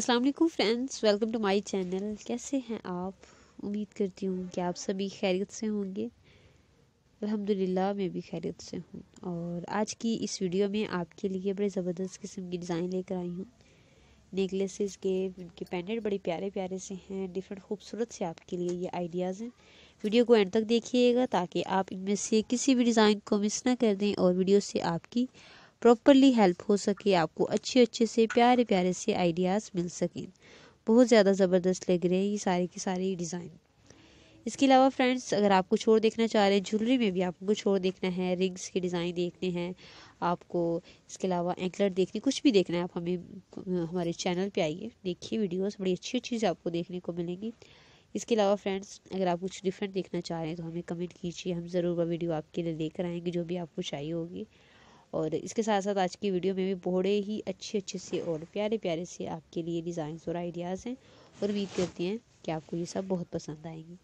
अस्सलाम वालेकुम friends welcome to my channel कैसे हैं आप उम्मीद करती हूँ कि आप सभी खैरियत से होंगे अल्हम्दुलिल्लाह मैं भी खैरियत से हूँ और आज की इस वीडियो में आपके लिए बड़े ज़बरदस्त किस्म की डिज़ाइन लेकर आई हूँ नेकलेसेस के उनके पेंडेंट बड़े प्यारे प्यारे से हैं डिफरेंट खूबसूरत से आपके लिए ये आइडियाज़ हैं वीडियो को एंड तक देखिएगा ताकि आप इनमें से किसी भी डिज़ाइन को मिस ना कर दें और वीडियो से आपकी प्रॉपरली हेल्प हो सके आपको अच्छे अच्छे से प्यारे प्यारे से आइडियाज़ मिल सकें बहुत ज़्यादा ज़बरदस्त लग रहे हैं ये सारे के सारे डिज़ाइन इसके अलावा फ्रेंड्स अगर आप कुछ और देखना चाह रहे हैं ज्वेलरी में भी आपको कुछ और देखना है रिंग्स के डिज़ाइन देखने हैं आपको इसके अलावा एंकलर देखने कुछ भी देखना है आप हमें हमारे चैनल पे आइए देखिए वीडियोस बड़ी अच्छी अच्छी चीज़ आपको देखने को मिलेंगी इसके अलावा फ्रेंड्स अगर आप कुछ डिफरेंट देखना चाह रहे हैं तो हमें कमेंट कीजिए हम ज़रूर वह वीडियो आपके लिए लेकर आएंगे जो भी आपको चाहिए होगी और इसके साथ साथ आज की वीडियो में भी बड़े ही अच्छे अच्छे से और प्यारे प्यारे से आपके लिए डिज़ाइंस और आइडियाज़ हैं और उम्मीद करते हैं कि आपको ये सब बहुत पसंद आएंगे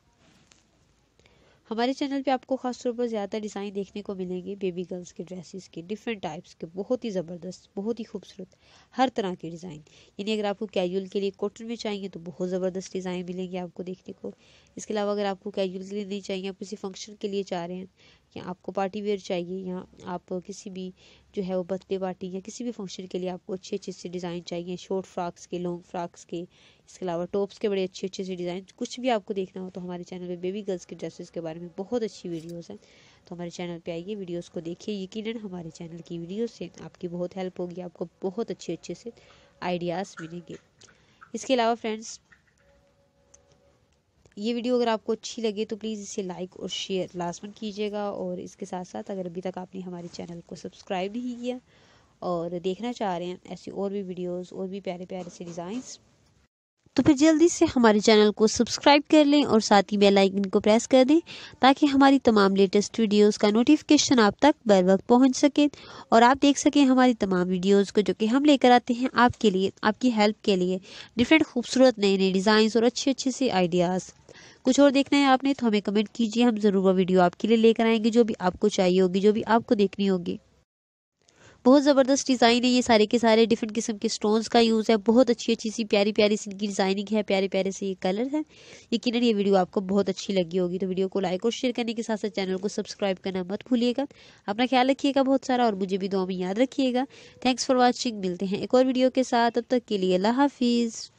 हमारे चैनल पे आपको खास तौर पर ज़्यादा डिज़ाइन देखने को मिलेंगे बेबी गर्ल्स के ड्रेसेस के डिफरेंट टाइप्स के बहुत ही ज़बरदस्त बहुत ही खूबसूरत हर तरह के डिज़ाइन यानी अगर आपको कैजुअल के लिए कॉटन में चाहिए तो बहुत ज़बरदस्त डिज़ाइन मिलेंगे आपको देखने को इसके अलावा अगर आपको कैजुअल के लिए नहीं चाहिए आप किसी फंक्शन के लिए चाह रहे हैं या आपको पार्टी वेयर चाहिए या आप किसी भी जो है वो बर्थडे पार्टी या किसी भी फंक्शन के लिए आपको अच्छे अच्छे से डिज़ाइन चाहिए शॉर्ट फ्रॉक्स के लॉन्ग फ्रॉक्स के इसके अलावा टॉप्स के बड़े अच्छे अच्छे से डिज़ाइन कुछ भी आपको देखना हो तो हमारे चैनल पे बेबी गर्ल्स के ड्रेसेस के बारे में बहुत अच्छी वीडियोज़ हैं तो हमारे चैनल पर आइए वीडियोज़ को देखिए यकीन हमारे चैनल की वीडियोज़ से आपकी बहुत हेल्प होगी आपको बहुत अच्छे अच्छे से आइडियाज़ मिलेंगे इसके अलावा फ्रेंड्स ये वीडियो अगर आपको अच्छी लगे तो प्लीज़ इसे लाइक और शेयर लाजमन कीजिएगा और इसके साथ साथ अगर अभी तक आपने हमारे चैनल को सब्सक्राइब नहीं किया और देखना चाह रहे हैं ऐसी और भी वीडियोस और भी प्यारे प्यारे से डिज़ाइंस तो फिर जल्दी से हमारे चैनल को सब्सक्राइब कर लें और साथ ही बेल आइकन को प्रेस कर दें ताकि हमारी तमाम लेटेस्ट वीडियोस का नोटिफिकेशन आप तक बर वक्त पहुँच सके और आप देख सकें हमारी तमाम वीडियोस को जो कि हम लेकर आते हैं आपके लिए आपकी हेल्प के लिए डिफरेंट खूबसूरत नए नए डिज़ाइंस और अच्छे अच्छे से आइडियाज़ कुछ और देखना है आपने तो हमें कमेंट कीजिए हम ज़रूर वो वीडियो आपके लिए लेकर आएंगे जो भी आपको चाहिए होगी जो भी आपको देखनी होगी बहुत ज़बरदस्त डिज़ाइन है ये सारे के सारे डिफरेंट किस्म के स्टोन्स का यूज़ है बहुत अच्छी अच्छी सी प्यारी प्यारी सी इनकी डिज़ाइनिंग है प्यारे प्यारे से ये कलर है यकीन ये वीडियो आपको बहुत अच्छी लगी होगी तो वीडियो को लाइक और शेयर करने के साथ साथ चैनल को सब्सक्राइब करना मत भूलिएगा अपना ख्याल रखिएगा बहुत सारा और मुझे भी दुआ में याद रखिएगा थैंक्स फॉर वॉचिंग मिलते हैं एक और वीडियो के साथ अब तक के लिए अल्लाह हाफिज़